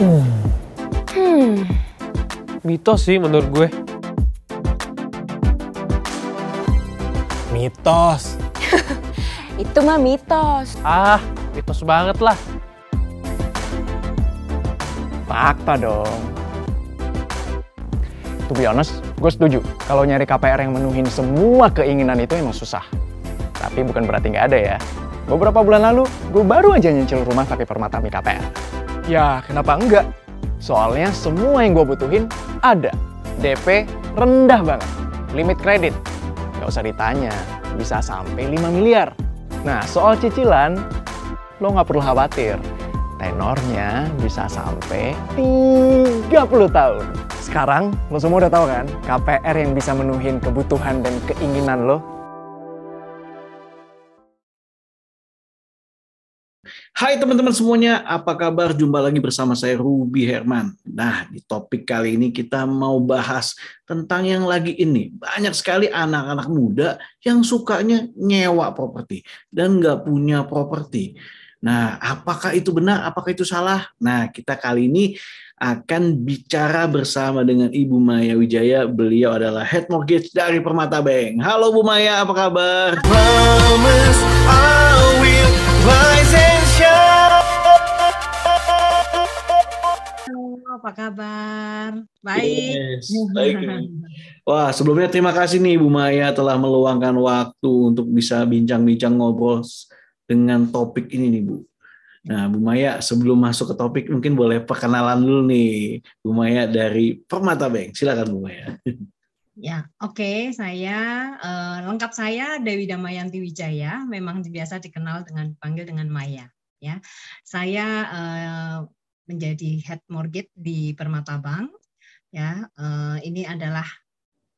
Hmm. Mitos sih menurut gue. Mitos. Itu mah mitos. Ah, mitos banget lah. Fakta dong. To be honest, gue setuju kalau nyari KPR yang menuhin semua keinginan itu emang susah. Tapi bukan berarti nggak ada ya. Beberapa bulan lalu, gue baru aja nyicil rumah pakai permata KPR. Ya, kenapa enggak? Soalnya semua yang gue butuhin ada. DP rendah banget. Limit kredit. Gak usah ditanya, bisa sampai 5 miliar. Nah, soal cicilan, lo nggak perlu khawatir. Tenornya bisa sampai 30 tahun. Sekarang, lo semua udah tahu kan, KPR yang bisa menuhin kebutuhan dan keinginan lo Hai teman-teman semuanya, apa kabar? Jumpa lagi bersama saya Ruby Herman. Nah, di topik kali ini kita mau bahas tentang yang lagi ini. Banyak sekali anak-anak muda yang sukanya nyewa properti dan nggak punya properti. Nah, apakah itu benar? Apakah itu salah? Nah, kita kali ini akan bicara bersama dengan Ibu Maya Wijaya. Beliau adalah head mortgage dari Permata Bank. Halo Bu Maya, apa kabar? Promise apa kabar? Baik. Yes, baik. Wah, sebelumnya terima kasih nih Bu Maya telah meluangkan waktu untuk bisa bincang-bincang ngobrol dengan topik ini nih Bu. Nah, Bu Maya sebelum masuk ke topik mungkin boleh perkenalan dulu nih Bu Maya dari Permata Bank. Silakan Bu Maya. Ya, oke. Okay. Saya uh, lengkap saya Dewi Damayanti Wijaya, memang biasa dikenal dengan dipanggil dengan Maya. Ya, saya uh, menjadi head mortgage di Permata Bank. Ya, eh, ini adalah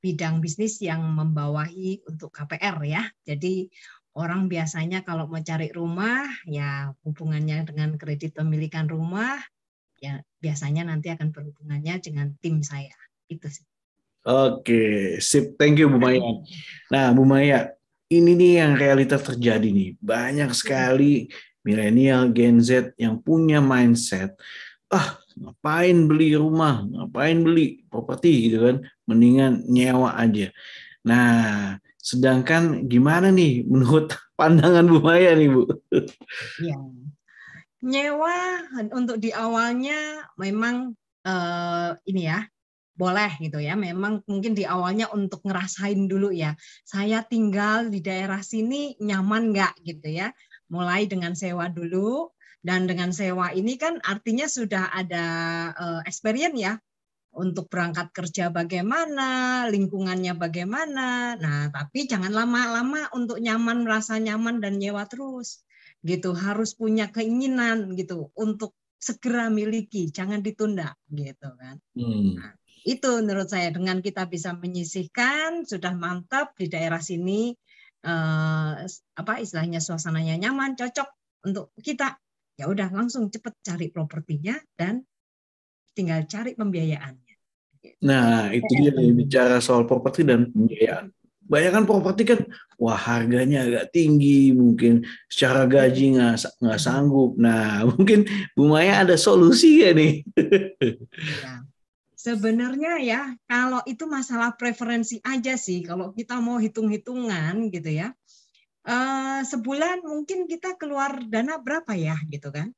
bidang bisnis yang membawahi untuk KPR ya. Jadi orang biasanya kalau mau cari rumah ya hubungannya dengan kredit pemilikan rumah ya biasanya nanti akan berhubungannya dengan tim saya. Itu sih. Oke, sip. Thank you Bu Maya. Nah, Bu Maya, ini nih yang realitas terjadi nih. Banyak iya. sekali milenial, Gen Z yang punya mindset, ah ngapain beli rumah, ngapain beli properti gitu kan, mendingan nyewa aja. Nah, sedangkan gimana nih menurut pandangan Bu Maya nih Bu? Ya. Nyewa untuk di awalnya memang eh, ini ya boleh gitu ya. Memang mungkin di awalnya untuk ngerasain dulu ya. Saya tinggal di daerah sini nyaman nggak gitu ya mulai dengan sewa dulu dan dengan sewa ini kan artinya sudah ada uh, experience ya untuk berangkat kerja bagaimana, lingkungannya bagaimana. Nah, tapi jangan lama-lama untuk nyaman merasa nyaman dan nyewa terus. Gitu harus punya keinginan gitu untuk segera miliki, jangan ditunda gitu kan. Hmm. Nah, itu menurut saya dengan kita bisa menyisihkan sudah mantap di daerah sini eh, apa istilahnya suasananya nyaman, cocok untuk kita, ya udah langsung cepet cari propertinya dan tinggal cari pembiayaannya. Nah, gitu. itu dia bicara soal properti dan pembiayaan. Bayangkan properti kan, wah harganya agak tinggi, mungkin secara gaji nggak nggak sanggup. Nah, mungkin Bu Maya ada solusi ya nih. Ya, Sebenarnya ya, kalau itu masalah preferensi aja sih. Kalau kita mau hitung-hitungan gitu ya, eh, sebulan mungkin kita keluar dana berapa ya gitu kan?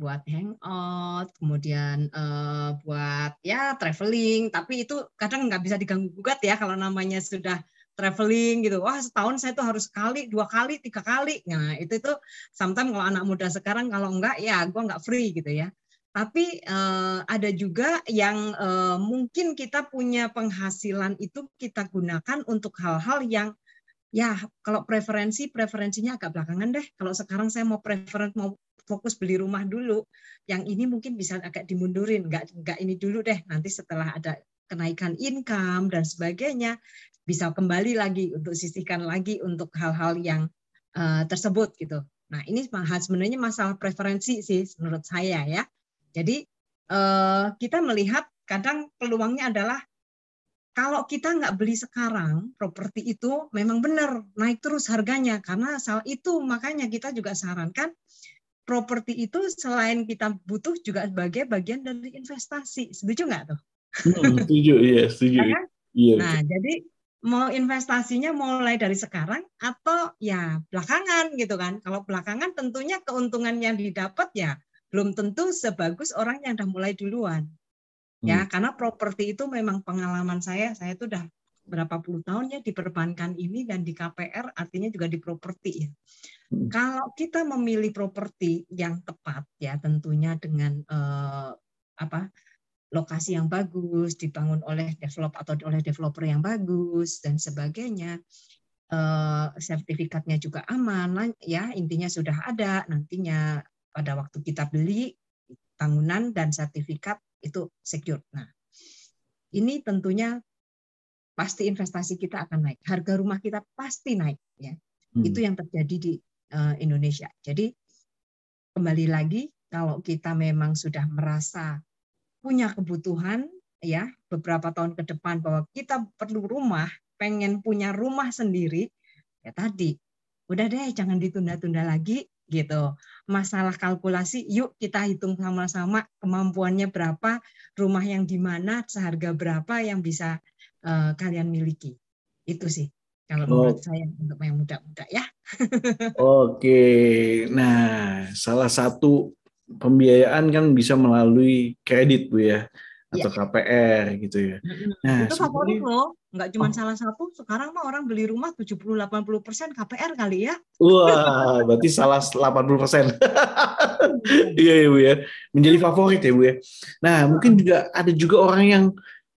buat hangout, kemudian eh, buat ya traveling, tapi itu kadang nggak bisa diganggu gugat ya kalau namanya sudah traveling gitu. Wah setahun saya tuh harus sekali, dua kali, tiga kali. Nah itu itu sometimes kalau anak muda sekarang kalau enggak ya gue enggak free gitu ya tapi uh, ada juga yang uh, mungkin kita punya penghasilan itu kita gunakan untuk hal-hal yang ya kalau preferensi preferensinya agak belakangan deh. Kalau sekarang saya mau preferen mau fokus beli rumah dulu, yang ini mungkin bisa agak dimundurin, nggak nggak ini dulu deh. Nanti setelah ada kenaikan income dan sebagainya bisa kembali lagi untuk sisihkan lagi untuk hal-hal yang uh, tersebut gitu. Nah ini sebenarnya masalah preferensi sih menurut saya ya jadi eh, kita melihat kadang peluangnya adalah kalau kita nggak beli sekarang properti itu memang benar naik terus harganya karena soal itu makanya kita juga sarankan properti itu selain kita butuh juga sebagai bagian dari investasi setuju nggak tuh? Hmm, setuju iya, setuju. Nah, iya, kan? iya nah jadi mau investasinya mulai dari sekarang atau ya belakangan gitu kan? Kalau belakangan tentunya keuntungan yang didapat ya belum tentu sebagus orang yang udah mulai duluan. Ya, hmm. karena properti itu memang pengalaman saya, saya itu udah berapa puluh tahun ya di perbankan ini dan di KPR artinya juga di properti ya. Hmm. Kalau kita memilih properti yang tepat ya tentunya dengan eh, apa? lokasi yang bagus, dibangun oleh develop atau oleh developer yang bagus dan sebagainya. Eh, sertifikatnya juga aman ya, intinya sudah ada nantinya pada waktu kita beli bangunan dan sertifikat itu secure. Nah, ini tentunya pasti investasi kita akan naik, harga rumah kita pasti naik ya. Hmm. Itu yang terjadi di uh, Indonesia. Jadi kembali lagi kalau kita memang sudah merasa punya kebutuhan ya beberapa tahun ke depan bahwa kita perlu rumah, pengen punya rumah sendiri, ya tadi udah deh jangan ditunda-tunda lagi, gitu. Masalah kalkulasi, yuk kita hitung sama-sama kemampuannya berapa, rumah yang di mana, seharga berapa yang bisa uh, kalian miliki. Itu sih kalau oh. menurut saya untuk yang muda-muda ya. Oke. Nah, salah satu pembiayaan kan bisa melalui kredit Bu ya atau ya. KPR gitu ya. Nah, itu favorit loh, nggak cuma oh. salah satu. Sekarang mah orang beli rumah 70-80 persen KPR kali ya. Wah, berarti salah 80 persen. iya ya bu ya, menjadi favorit ya bu ya. Nah mungkin juga ada juga orang yang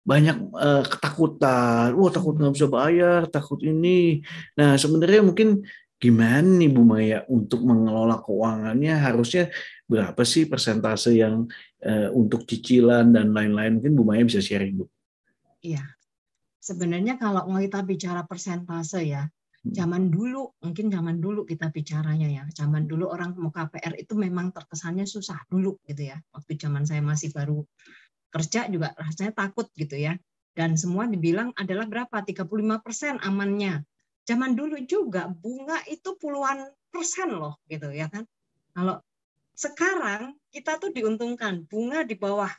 banyak uh, ketakutan, wah takut nggak bisa bayar, takut ini. Nah sebenarnya mungkin gimana nih Bu Maya untuk mengelola keuangannya harusnya berapa sih persentase yang uh, untuk cicilan dan lain-lain. Mungkin Bu Maya bisa sharing, Bu. Iya. Sebenarnya kalau mau kita bicara persentase ya, hmm. zaman dulu mungkin zaman dulu kita bicaranya ya zaman dulu orang mau KPR itu memang terkesannya susah dulu gitu ya waktu zaman saya masih baru kerja juga rasanya takut gitu ya dan semua dibilang adalah berapa 35% amannya zaman dulu juga bunga itu puluhan persen loh gitu ya kan kalau sekarang kita tuh diuntungkan bunga di bawah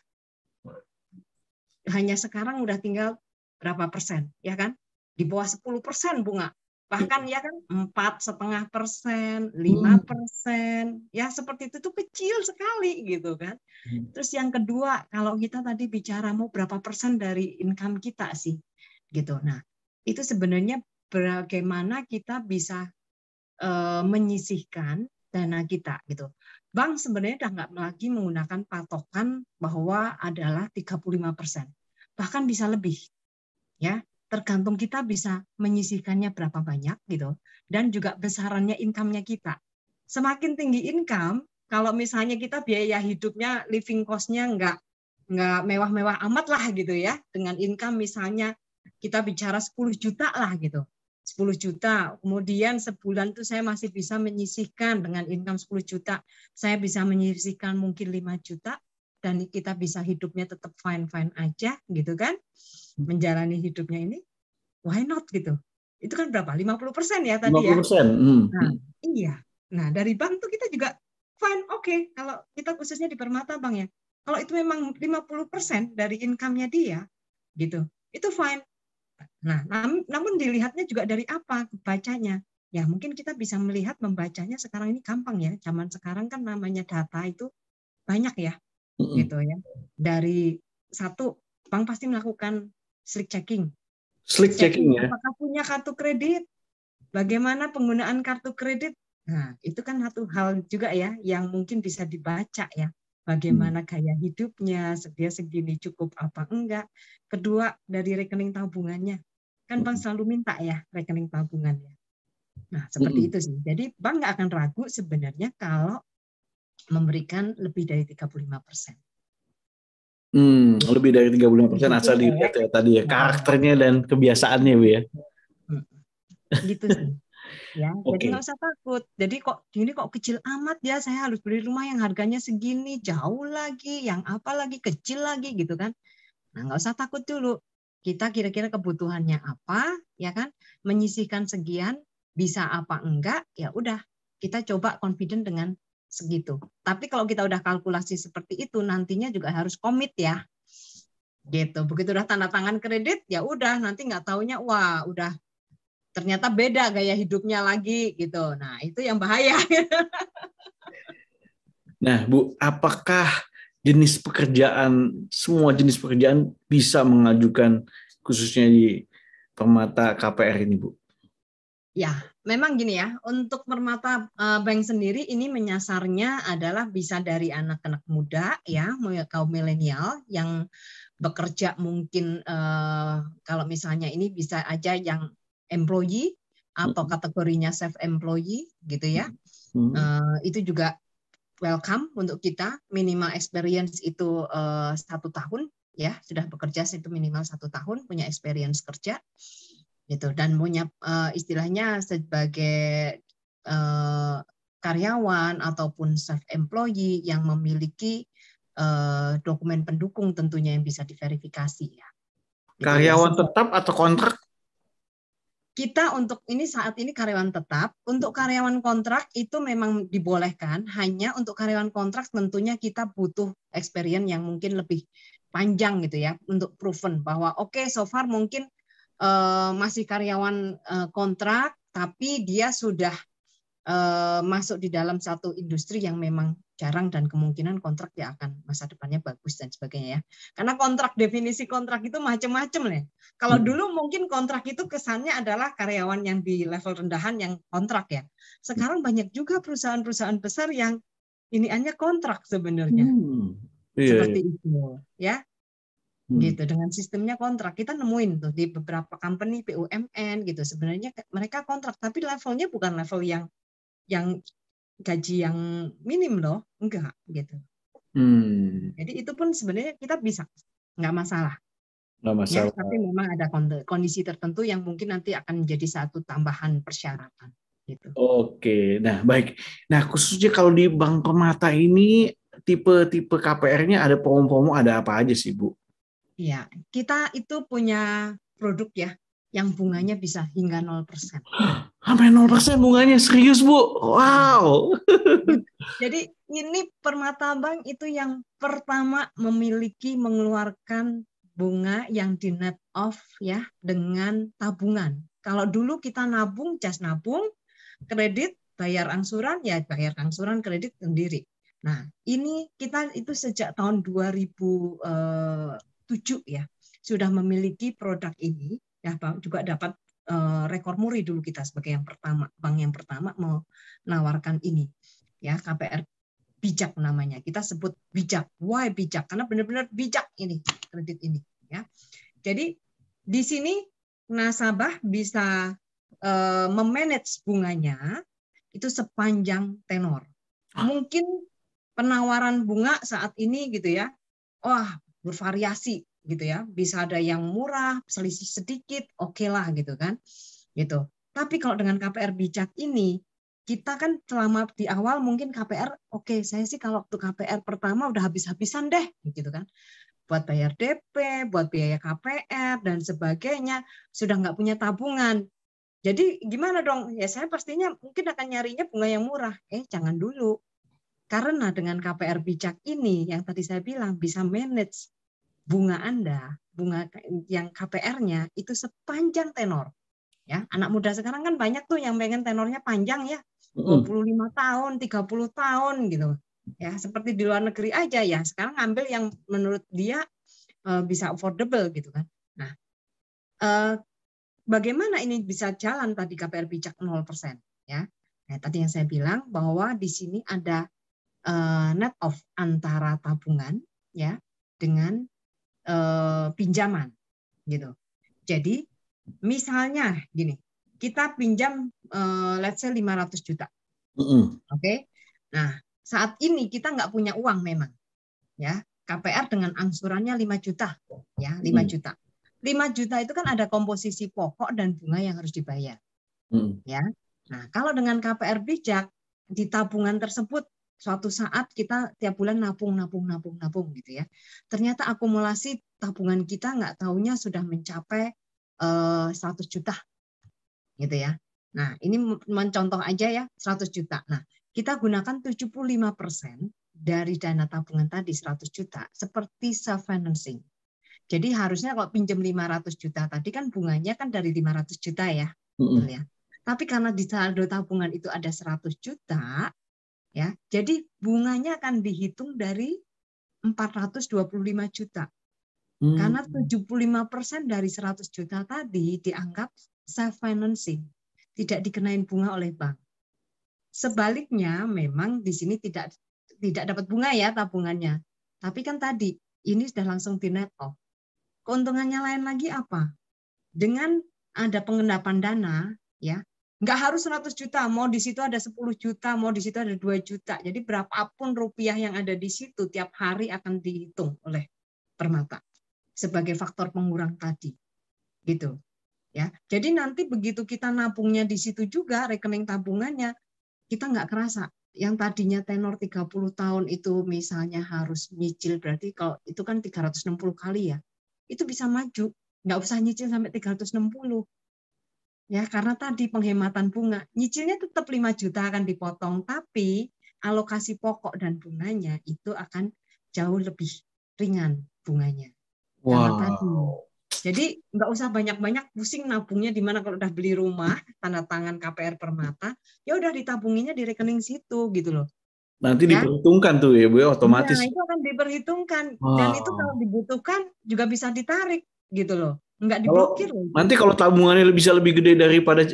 hanya sekarang udah tinggal berapa persen ya kan di bawah 10 persen bunga bahkan ya kan empat setengah persen lima hmm. persen ya seperti itu tuh kecil sekali gitu kan hmm. terus yang kedua kalau kita tadi bicara mau berapa persen dari income kita sih gitu nah itu sebenarnya bagaimana kita bisa uh, menyisihkan dana kita gitu bank sebenarnya sudah nggak lagi menggunakan patokan bahwa adalah 35 persen, bahkan bisa lebih, ya tergantung kita bisa menyisihkannya berapa banyak gitu, dan juga besarannya income-nya kita. Semakin tinggi income, kalau misalnya kita biaya hidupnya, living cost-nya nggak nggak mewah-mewah amat lah gitu ya, dengan income misalnya kita bicara 10 juta lah gitu, 10 juta. Kemudian sebulan itu saya masih bisa menyisihkan dengan income 10 juta. Saya bisa menyisihkan mungkin 5 juta dan kita bisa hidupnya tetap fine-fine aja gitu kan. Menjalani hidupnya ini why not gitu. Itu kan berapa? 50% ya tadi 50%. ya. Hmm. Nah, iya. Nah, dari bank tuh kita juga fine oke okay. kalau kita khususnya di Permata Bank ya. Kalau itu memang 50% dari income-nya dia gitu. Itu fine Nah, nam namun dilihatnya juga dari apa bacanya. Ya, mungkin kita bisa melihat membacanya sekarang ini gampang ya. Zaman sekarang kan namanya data itu banyak ya. mm Gitu ya. Dari satu bank pasti melakukan slick checking. Slick, slick checking, checking ya. Apakah punya kartu kredit? Bagaimana penggunaan kartu kredit? Nah, itu kan satu hal juga ya yang mungkin bisa dibaca ya. Hmm. bagaimana gaya hidupnya, dia segini cukup apa enggak. Kedua, dari rekening tabungannya. Kan bang hmm. selalu minta ya rekening tabungannya. Nah, seperti hmm. itu sih. Jadi bang nggak akan ragu sebenarnya kalau memberikan lebih dari 35 persen. Hmm, lebih dari 35 persen gitu asal ya. dilihat ya tadi ya nah. karakternya dan kebiasaannya bu ya. Gitu sih. Ya, okay. Jadi nggak usah takut. Jadi kok ini kok kecil amat ya, saya harus beli rumah yang harganya segini, jauh lagi, yang apa lagi, kecil lagi gitu kan. Nah nggak usah takut dulu. Kita kira-kira kebutuhannya apa, ya kan? Menyisihkan segian bisa apa enggak, ya udah. Kita coba confident dengan segitu. Tapi kalau kita udah kalkulasi seperti itu, nantinya juga harus komit ya gitu begitu udah tanda tangan kredit ya udah nanti nggak taunya wah udah ternyata beda gaya hidupnya lagi gitu. Nah, itu yang bahaya. nah, Bu, apakah jenis pekerjaan semua jenis pekerjaan bisa mengajukan khususnya di permata KPR ini, Bu? Ya, memang gini ya, untuk permata eh, bank sendiri ini menyasarnya adalah bisa dari anak-anak muda ya, kaum milenial yang bekerja mungkin eh, kalau misalnya ini bisa aja yang employee atau mm-hmm. kategorinya self employee gitu ya. Hmm. Uh, itu juga welcome untuk kita minimal experience itu uh, satu tahun ya sudah bekerja itu minimal satu tahun punya experience kerja gitu dan punya uh, istilahnya sebagai uh, karyawan ataupun self employee yang memiliki uh, dokumen pendukung tentunya yang bisa diverifikasi ya. Gitu ya. karyawan tetap atau kontrak kita untuk ini saat ini karyawan tetap, untuk hmm. karyawan kontrak itu memang dibolehkan, hanya untuk karyawan kontrak tentunya kita butuh experience yang mungkin lebih panjang gitu ya, untuk proven bahwa oke okay, so far mungkin uh, masih karyawan uh, kontrak, tapi dia sudah uh, masuk di dalam satu industri yang memang jarang dan kemungkinan kontrak ya akan masa depannya bagus dan sebagainya ya. Karena kontrak definisi kontrak itu macam-macam nih Kalau hmm. dulu mungkin kontrak itu kesannya adalah karyawan yang di level rendahan yang kontrak ya. Sekarang hmm. banyak juga perusahaan-perusahaan besar yang ini hanya kontrak sebenarnya. Hmm. Iya, Seperti iya. itu ya. Hmm. gitu dengan sistemnya kontrak kita nemuin tuh di beberapa company BUMN gitu sebenarnya mereka kontrak tapi levelnya bukan level yang yang gaji yang minim loh, enggak gitu. Hmm. Jadi itu pun sebenarnya kita bisa, nggak masalah. Nggak ya, masalah. Ya, tapi memang ada kondisi tertentu yang mungkin nanti akan menjadi satu tambahan persyaratan. Gitu. Oke, nah baik. Nah khususnya kalau di Bank Permata ini tipe-tipe KPR-nya ada promo-promo ada apa aja sih Bu? ya kita itu punya produk ya yang bunganya bisa hingga 0%. Sampai 0% bunganya serius, Bu. Wow. Jadi ini permata bank itu yang pertama memiliki mengeluarkan bunga yang di net off ya dengan tabungan. Kalau dulu kita nabung, cas nabung, kredit, bayar angsuran, ya bayar angsuran kredit sendiri. Nah, ini kita itu sejak tahun 2007 eh, ya, sudah memiliki produk ini ya bang juga dapat eh, rekor muri dulu kita sebagai yang pertama bank yang pertama menawarkan ini ya KPR bijak namanya kita sebut bijak why bijak karena benar-benar bijak ini kredit ini ya jadi di sini nasabah bisa uh, memanage bunganya itu sepanjang tenor ah. mungkin penawaran bunga saat ini gitu ya wah bervariasi gitu ya bisa ada yang murah selisih sedikit oke okay lah gitu kan gitu tapi kalau dengan KPR bijak ini kita kan selama di awal mungkin KPR oke okay, saya sih kalau waktu KPR pertama udah habis-habisan deh gitu kan buat bayar DP, buat biaya KPR dan sebagainya sudah nggak punya tabungan. Jadi gimana dong? Ya saya pastinya mungkin akan nyarinya bunga yang murah. Eh jangan dulu. Karena dengan KPR bijak ini yang tadi saya bilang bisa manage bunga Anda, bunga yang KPR-nya itu sepanjang tenor. Ya, anak muda sekarang kan banyak tuh yang pengen tenornya panjang ya. 25 tahun, 30 tahun gitu. Ya, seperti di luar negeri aja ya. Sekarang ngambil yang menurut dia eh, bisa affordable gitu kan. Nah, eh, bagaimana ini bisa jalan tadi KPR bijak 0% ya. Nah, tadi yang saya bilang bahwa di sini ada eh, net off antara tabungan ya dengan Eh, pinjaman gitu. Jadi misalnya gini, kita pinjam eh, let's say 500 juta. Mm -hmm. Oke. Okay? Nah, saat ini kita nggak punya uang memang. Ya, KPR dengan angsurannya 5 juta, ya, 5 mm. juta. 5 juta itu kan ada komposisi pokok dan bunga yang harus dibayar. Mm. Ya. Nah, kalau dengan KPR bijak di tabungan tersebut suatu saat kita tiap bulan nabung, nabung, nabung, nabung gitu ya. Ternyata akumulasi tabungan kita nggak tahunya sudah mencapai eh, 100 juta gitu ya. Nah ini mencontoh aja ya 100 juta. Nah kita gunakan 75 persen dari dana tabungan tadi 100 juta seperti self financing. Jadi harusnya kalau pinjam 500 juta tadi kan bunganya kan dari 500 juta ya. Mm -hmm. ya. Tapi karena di saldo tabungan itu ada 100 juta, ya. Jadi bunganya akan dihitung dari 425 juta. Hmm. Karena 75% dari 100 juta tadi dianggap self financing, tidak dikenain bunga oleh bank. Sebaliknya memang di sini tidak tidak dapat bunga ya tabungannya. Tapi kan tadi ini sudah langsung di net off. Keuntungannya lain lagi apa? Dengan ada pengendapan dana ya, Nggak harus 100 juta, mau di situ ada 10 juta, mau di situ ada 2 juta. Jadi berapapun rupiah yang ada di situ, tiap hari akan dihitung oleh permata sebagai faktor pengurang tadi. Gitu. Ya, jadi nanti begitu kita nabungnya di situ juga rekening tabungannya kita nggak kerasa yang tadinya tenor 30 tahun itu misalnya harus nyicil berarti kalau itu kan 360 kali ya itu bisa maju nggak usah nyicil sampai 360 Ya, karena tadi penghematan bunga, nyicilnya tetap 5 juta akan dipotong, tapi alokasi pokok dan bunganya itu akan jauh lebih ringan bunganya. Wow. Karena tadi. Jadi nggak usah banyak-banyak pusing nabungnya di mana kalau udah beli rumah, tanda tangan KPR Permata, ya udah ditabunginnya di rekening situ gitu loh. Nanti ya? diperhitungkan tuh ya Bu ya otomatis. Nah, itu akan diperhitungkan wow. dan itu kalau dibutuhkan juga bisa ditarik gitu loh nggak diblokir. Kalau, nanti kalau tabungannya bisa lebih gede daripada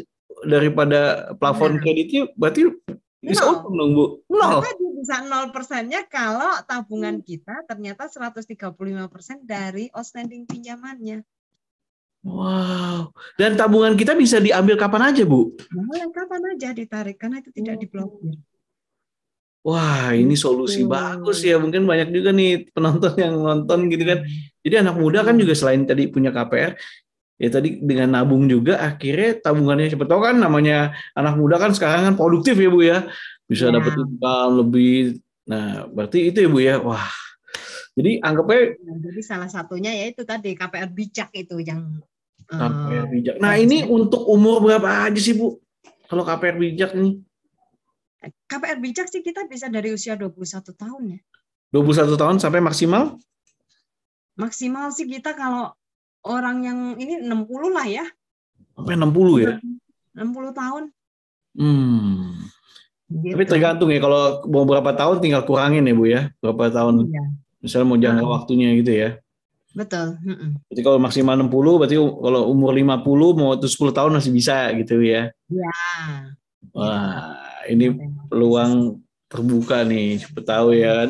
daripada plafon nah. kreditnya, berarti bisa untung dong Bu. Nol. bisa nol persennya kalau tabungan hmm. kita ternyata 135 persen dari outstanding pinjamannya. Wow. Dan tabungan kita bisa diambil kapan aja Bu? Boleh kapan aja ditarik karena itu tidak oh. diblokir wah ini gitu. solusi hmm. bagus ya mungkin banyak juga nih penonton yang nonton gitu kan hmm. jadi anak muda kan juga selain tadi punya KPR ya tadi dengan nabung juga akhirnya tabungannya siapa tahu kan namanya anak muda kan sekarang kan produktif ya bu ya bisa ya. dapat income lebih nah berarti itu ya bu ya wah jadi anggapnya nah, jadi salah satunya ya itu tadi KPR bijak itu yang KPR eh, bijak nah ini untuk umur berapa aja sih bu kalau KPR bijak nih KPR bijak sih kita bisa dari usia 21 tahun ya. 21 tahun sampai maksimal? Maksimal sih kita kalau orang yang ini 60 lah ya. Sampai 60 ya? 60 tahun. Hmm. Gitu. Tapi tergantung ya kalau mau berapa tahun tinggal kurangin ya Bu ya. Berapa tahun? Iya. Misalnya mau jangka nah. waktunya gitu ya. Betul. Jadi kalau maksimal 60 berarti kalau umur 50 mau itu 10 tahun masih bisa gitu ya. Iya. Wah ini peluang terbuka nih, cepet tahu ya kan.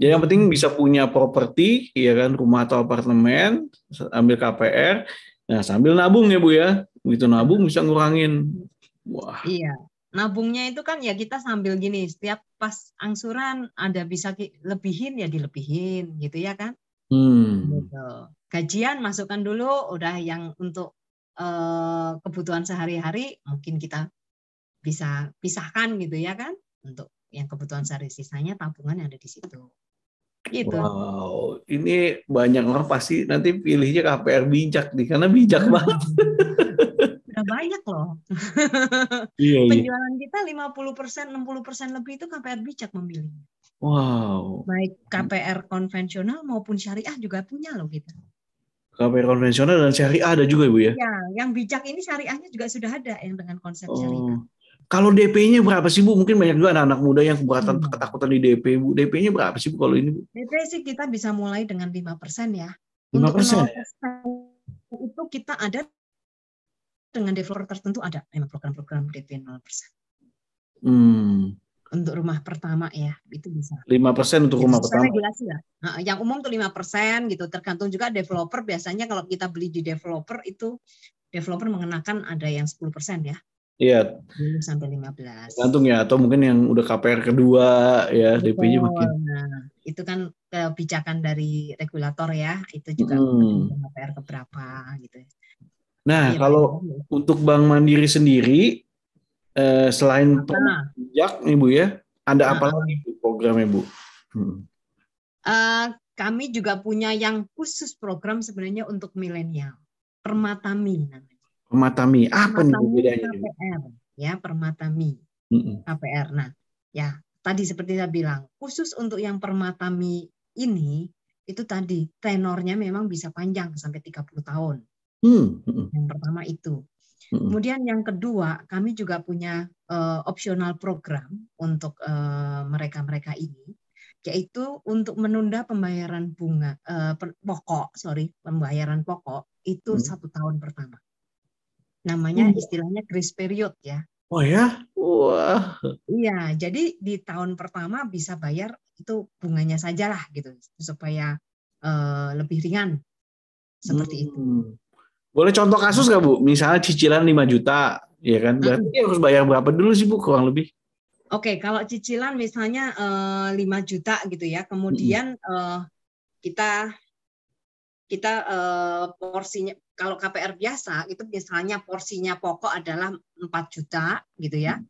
Jadi yang penting bisa punya properti, ya kan, rumah atau apartemen, ambil KPR, nah sambil nabung ya Bu ya, begitu nabung bisa ngurangin. Wah. Iya, nabungnya itu kan ya kita sambil gini, setiap pas angsuran ada bisa lebihin ya dilebihin gitu ya kan. Hmm. Gitu. Gajian masukkan dulu, udah yang untuk eh, kebutuhan sehari-hari mungkin kita bisa pisahkan gitu ya kan untuk yang kebutuhan sehari sisanya tabungan yang ada di situ. Gitu. Wow, ini banyak orang pasti nanti pilihnya KPR bijak nih karena bijak iya. banget. Udah banyak loh. Iya, iya, Penjualan iya. kita 50%, 60% lebih itu KPR bijak memilih. Wow. Baik KPR konvensional maupun syariah juga punya loh kita. KPR konvensional dan syariah ada juga Ibu ya? Ya, yang bijak ini syariahnya juga sudah ada yang dengan konsep oh. syariah. Kalau DP-nya berapa sih Bu? Mungkin banyak juga anak-anak muda yang keberatan hmm. ketakutan di DP Bu. DP-nya berapa sih Bu kalau ini Bu? DP sih kita bisa mulai dengan 5% ya. 5% persen 0% itu kita ada dengan developer tertentu ada memang program-program DP 0%. Hmm. Untuk rumah pertama ya, itu bisa. 5% untuk itu rumah pertama. Regulasi ya. Nah, yang umum lima 5% gitu, tergantung juga developer biasanya kalau kita beli di developer itu developer mengenakan ada yang 10% ya. Iya. sampai 15. Gantung ya atau mungkin yang udah KPR kedua ya DP-nya makin. Nah, itu kan eh, kebijakan dari regulator ya, itu juga hmm. KPR keberapa gitu. Nah, ya, kalau ya. untuk Bank Mandiri sendiri eh, selain nah. pajak Ibu ya, ada nah. apa ah. lagi programnya Bu? Hmm. Uh, kami juga punya yang khusus program sebenarnya untuk milenial, Permata namanya. Permatami. Apa nih bedanya? KPR, ya, Permatami. Mm -mm. KPR. Nah, ya, tadi seperti saya bilang, khusus untuk yang Permatami ini itu tadi tenornya memang bisa panjang sampai 30 tahun. Hmm, mm-mm. Yang pertama itu. Mm-mm. Kemudian yang kedua, kami juga punya uh, eh, opsional program untuk eh, mereka-mereka uh, ini, yaitu untuk menunda pembayaran bunga uh, pokok, sorry, pembayaran pokok itu hmm. satu tahun pertama. Namanya hmm. istilahnya grace period ya. Oh ya? Wah. Iya, jadi di tahun pertama bisa bayar itu bunganya sajalah gitu supaya uh, lebih ringan seperti hmm. itu. Boleh contoh kasus nggak Bu? Misalnya cicilan 5 juta, ya kan? Hmm. Berarti hmm. harus bayar berapa dulu sih Bu kurang lebih? Oke, okay, kalau cicilan misalnya uh, eh, 5 juta gitu ya. Hmm. Kemudian hmm. uh, kita kita uh, porsinya kalau KPR biasa itu misalnya porsinya pokok adalah 4 juta gitu ya.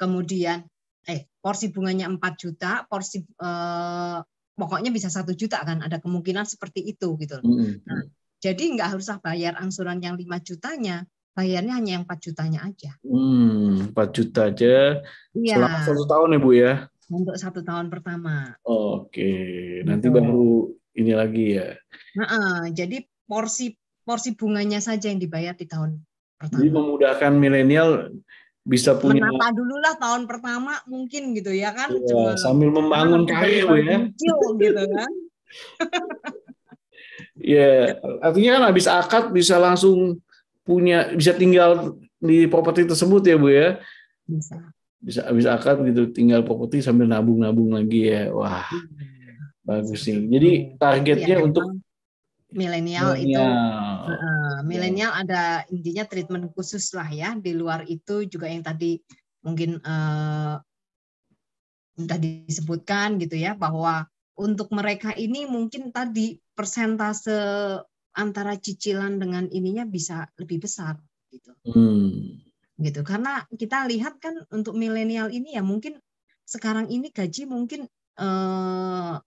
Kemudian eh porsi bunganya 4 juta, porsi eh, pokoknya bisa satu juta kan ada kemungkinan seperti itu gitu. Mm-hmm. Nah, jadi nggak harus bayar angsuran yang 5 jutanya, bayarnya hanya yang 4 jutanya aja. Hmm, 4 juta aja ya. selama satu tahun ya Bu ya? Untuk satu tahun pertama. Oke, nanti gitu. baru ini lagi ya. Nah, jadi porsi porsi bunganya saja yang dibayar di tahun pertama. Jadi memudahkan milenial bisa punya menata dulu lah tahun pertama mungkin gitu ya kan ya, Cuma sambil membangun karir ya kecil, gitu kan ya yeah. artinya kan habis akad bisa langsung punya bisa tinggal di properti tersebut ya bu ya bisa bisa habis akad gitu tinggal properti sambil nabung nabung lagi ya wah iya. bagus sih jadi targetnya ya, untuk milenial itu uh, milenial yeah. Iya. ada intinya treatment khusus lah ya di luar itu juga yang tadi mungkin uh, eh, tadi disebutkan gitu ya bahwa untuk mereka ini mungkin tadi persentase antara cicilan dengan ininya bisa lebih besar gitu hmm. gitu karena kita lihat kan untuk milenial ini ya mungkin sekarang ini gaji mungkin uh,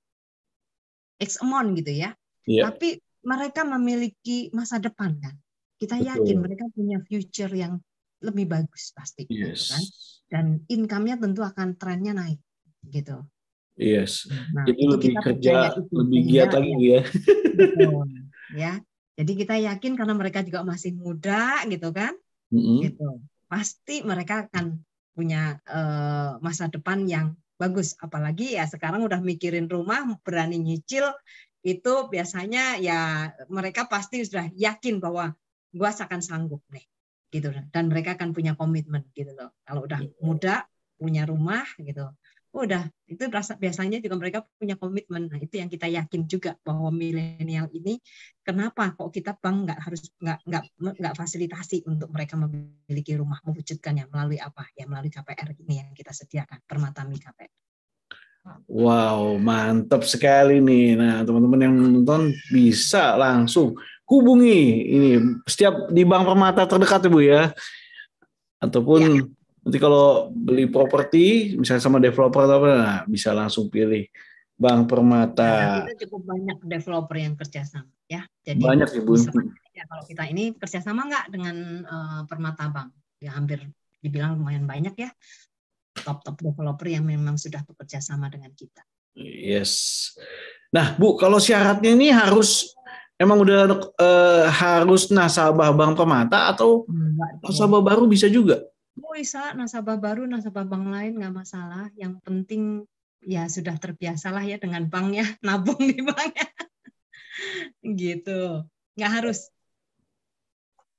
X amount gitu ya yeah. tapi mereka memiliki masa depan kan. Kita Betul. yakin mereka punya future yang lebih bagus pasti gitu yes. gitu kan. Dan income-nya tentu akan trennya naik gitu. Yes. Nah, Jadi lebih kita kerja lebih giat lagi ya. ya. Jadi kita yakin karena mereka juga masih muda gitu kan. Mm -hmm. Gitu. Pasti mereka akan punya uh, masa depan yang bagus apalagi ya sekarang udah mikirin rumah berani nyicil itu biasanya ya mereka pasti sudah yakin bahwa gue akan sanggup nih gitu dan mereka akan punya komitmen gitu loh kalau udah gitu. muda punya rumah gitu udah itu biasanya juga mereka punya komitmen nah itu yang kita yakin juga bahwa milenial ini kenapa kok kita bang nggak harus nggak nggak nggak fasilitasi untuk mereka memiliki rumah mewujudkannya melalui apa ya melalui KPR ini yang kita sediakan permata KPR Wow, mantap sekali nih. Nah, teman-teman yang nonton bisa langsung hubungi ini setiap di Bank Permata terdekat Ibu ya, ya. Ataupun ya. nanti kalau beli properti misalnya sama developer apa nah, bisa langsung pilih Bank Permata. Nah, kita cukup banyak developer yang kerjasama ya. Jadi banyak Ibu. Ya, ya, kalau kita ini kerjasama enggak dengan uh, Permata Bank? Ya hampir dibilang lumayan banyak ya top-top developer yang memang sudah bekerja sama dengan kita. Yes. Nah, Bu, kalau syaratnya ini harus emang udah uh, harus nasabah bank permata atau Enggak, nasabah baru bisa juga? Bisa, nasabah baru, nasabah bank lain nggak masalah. Yang penting ya sudah terbiasalah ya dengan banknya, nabung di banknya. gitu. Nggak harus.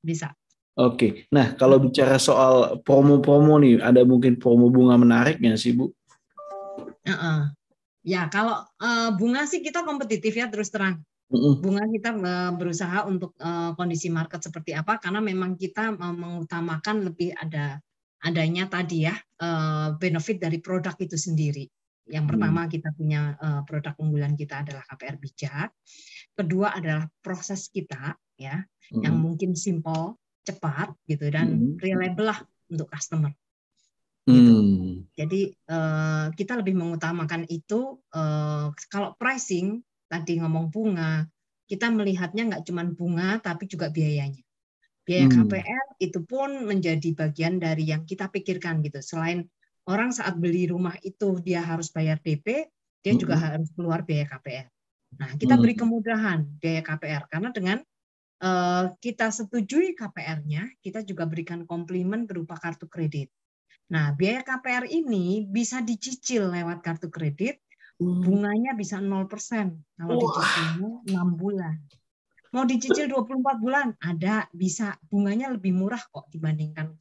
Bisa. Oke, nah kalau bicara soal promo-promo nih, ada mungkin promo bunga menarik nggak sih Bu? Uh -uh. Ya, kalau uh, bunga sih kita kompetitif ya terus terang. Uh -uh. Bunga kita uh, berusaha untuk uh, kondisi market seperti apa, karena memang kita uh, mengutamakan lebih ada adanya tadi ya uh, benefit dari produk itu sendiri. Yang mm. pertama hmm. kita punya uh, produk unggulan kita adalah KPR bijak. Kedua adalah proses kita ya hmm. yang mungkin simpel cepat gitu dan hmm. reliable lah untuk customer. Hmm. Gitu. Jadi uh, kita lebih mengutamakan itu uh, kalau pricing tadi ngomong bunga, kita melihatnya nggak cuma bunga tapi juga biayanya. Biaya hmm. KPR itu pun menjadi bagian dari yang kita pikirkan gitu. Selain orang saat beli rumah itu dia harus bayar DP, dia hmm. juga harus keluar biaya KPR. Nah, kita hmm. beri kemudahan biaya KPR karena dengan Eh, kita setujui KPR-nya, kita juga berikan komplimen berupa kartu kredit. Nah, biaya KPR ini bisa dicicil lewat kartu kredit, hmm. bunganya bisa 0% kalau dicicil dicicilnya 6 bulan. Mau dicicil 24 bulan? Ada, bisa. Bunganya lebih murah kok dibandingkan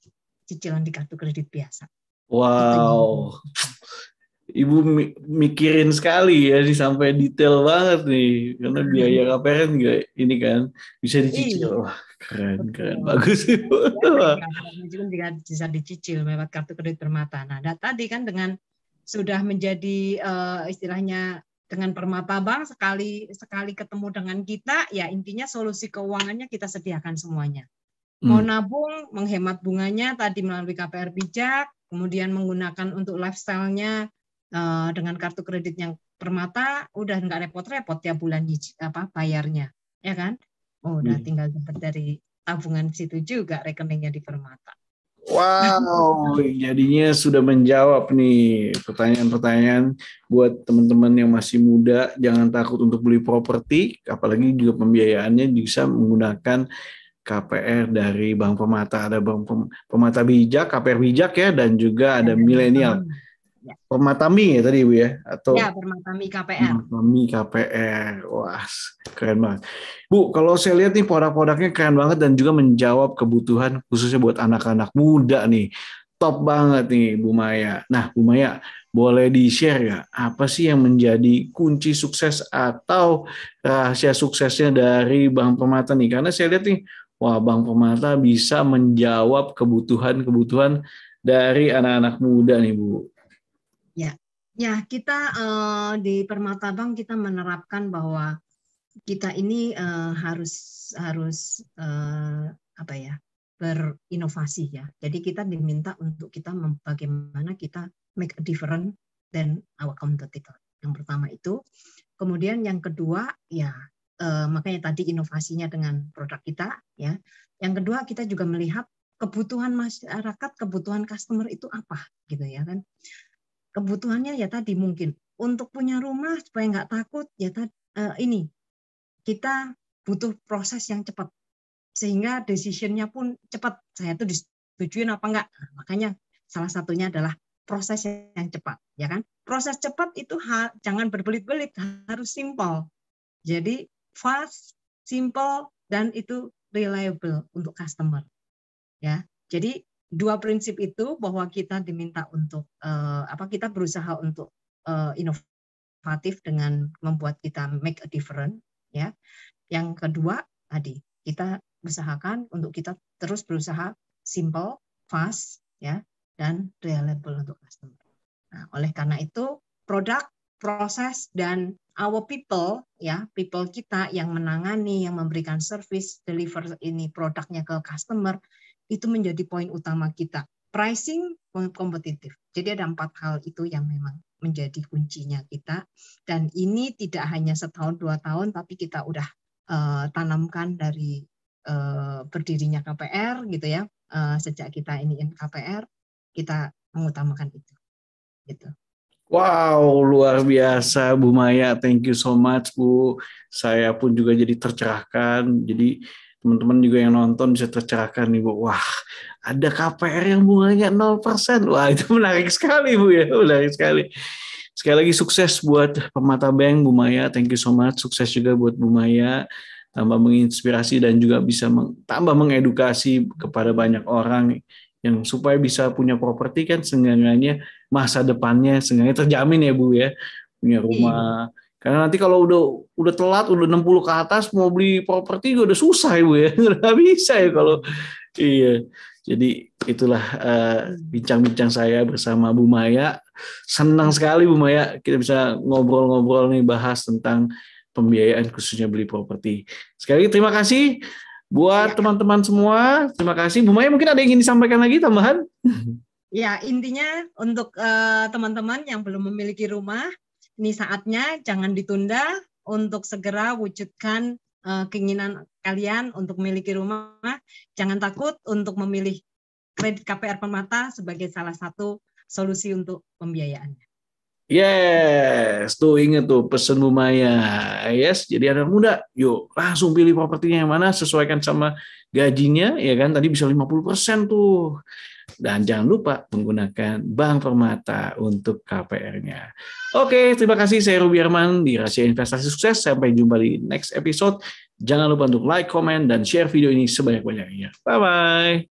cicilan di kartu kredit biasa. Wow ibu mikirin sekali ya sampai detail banget nih karena hmm. biaya kpr juga ini kan bisa iya. dicicil wah keren keren bagus ibu iya, juga bisa dicicil lewat kartu kredit permata nah tadi kan dengan sudah menjadi uh, istilahnya dengan permata bank sekali sekali ketemu dengan kita ya intinya solusi keuangannya kita sediakan semuanya hmm. mau nabung menghemat bunganya tadi melalui KPR bijak kemudian menggunakan untuk lifestyle-nya Eh, dengan kartu kredit yang permata udah nggak repot-repot tiap bulan apa bayarnya ya kan oh udah hmm. tinggal dapat dari tabungan situ juga rekeningnya di permata Wow, jadinya sudah menjawab nih pertanyaan-pertanyaan buat teman-teman yang masih muda. Jangan takut untuk beli properti, apalagi juga pembiayaannya bisa menggunakan KPR dari Bank Permata. Ada Bank Permata Bijak, KPR Bijak ya, dan juga ada Milenial. Permatami ya tadi Ibu ya? Atau ya, Permatami KPR. Permatami KPR. Wah, keren banget. Bu, kalau saya lihat nih produk-produknya keren banget dan juga menjawab kebutuhan khususnya buat anak-anak muda nih. Top banget nih Bu Maya. Nah, Bu Maya, boleh di-share ya apa sih yang menjadi kunci sukses atau rahasia suksesnya dari Bank Permata nih? Karena saya lihat nih, wah Bank Permata bisa menjawab kebutuhan-kebutuhan dari anak-anak muda nih Bu. Ya, ya kita uh, di Permata Bank kita menerapkan bahwa kita ini uh, harus harus uh, apa ya berinovasi ya. Jadi kita diminta untuk kita bagaimana kita make a different dan our competitor. Yang pertama itu, kemudian yang kedua ya uh, makanya tadi inovasinya dengan produk kita ya. Yang kedua kita juga melihat kebutuhan masyarakat, kebutuhan customer itu apa gitu ya kan kebutuhannya ya tadi mungkin untuk punya rumah supaya nggak takut ya tadi uh, ini kita butuh proses yang cepat sehingga decisionnya pun cepat saya tuh disetujuin apa enggak nah, makanya salah satunya adalah proses yang cepat ya kan proses cepat itu jangan berbelit-belit harus simple jadi fast simple dan itu reliable untuk customer ya jadi dua prinsip itu bahwa kita diminta untuk uh, apa kita berusaha untuk uh, inovatif dengan membuat kita make a difference ya. Yang kedua tadi kita usahakan untuk kita terus berusaha simple, fast ya dan reliable untuk customer. Nah, oleh karena itu produk, proses dan our people ya, people kita yang menangani, yang memberikan service, deliver ini produknya ke customer itu menjadi poin utama kita. Pricing kompetitif. Jadi ada empat hal itu yang memang menjadi kuncinya kita. Dan ini tidak hanya setahun dua tahun, tapi kita udah uh, tanamkan dari uh, berdirinya KPR gitu ya. Uh, sejak kita iniin KPR, kita mengutamakan itu. Gitu. Wow, luar biasa Bu Maya. Thank you so much Bu. Saya pun juga jadi tercerahkan. Jadi teman-teman juga yang nonton bisa tercerahkan nih Bu. Wah, ada KPR yang bunganya 0%. Wah, itu menarik sekali Bu ya, menarik sekali. Sekali lagi sukses buat Pemata Bank Bu Maya. Thank you so much. Sukses juga buat Bu Maya tambah menginspirasi dan juga bisa tambah mengedukasi kepada banyak orang yang supaya bisa punya properti kan seenggaknya masa depannya seenggaknya terjamin ya Bu ya punya rumah hmm karena nanti kalau udah udah telat, udah 60 ke atas mau beli properti gue udah susah ibu ya, nggak bisa ya kalau iya. Jadi itulah eh, bincang-bincang uh, saya bersama Bu Maya. Senang sekali Bu Maya kita bisa ngobrol-ngobrol nih bahas tentang pembiayaan khususnya beli properti. Sekali lagi terima kasih buat iya. teman-teman ya. semua. Terima kasih Bu Maya mungkin ada yang ingin disampaikan lagi tambahan? Ya, intinya untuk eh, teman-teman uh, teman -teman yang belum memiliki rumah ini saatnya jangan ditunda untuk segera wujudkan uh, keinginan kalian untuk memiliki rumah. Jangan takut untuk memilih kredit KPR Permata sebagai salah satu solusi untuk pembiayaannya. Yes, tuh inget tuh pesen Bumaya. Yes, jadi anak muda, yuk langsung pilih propertinya yang mana, sesuaikan sama gajinya, ya kan? Tadi bisa 50% tuh. Dan jangan lupa menggunakan Bank Permata untuk KPR-nya. Oke, terima kasih. Saya Rubi Arman di Rahasia Investasi Sukses. Sampai jumpa di next episode. Jangan lupa untuk like, comment, dan share video ini sebanyak-banyaknya. Bye-bye.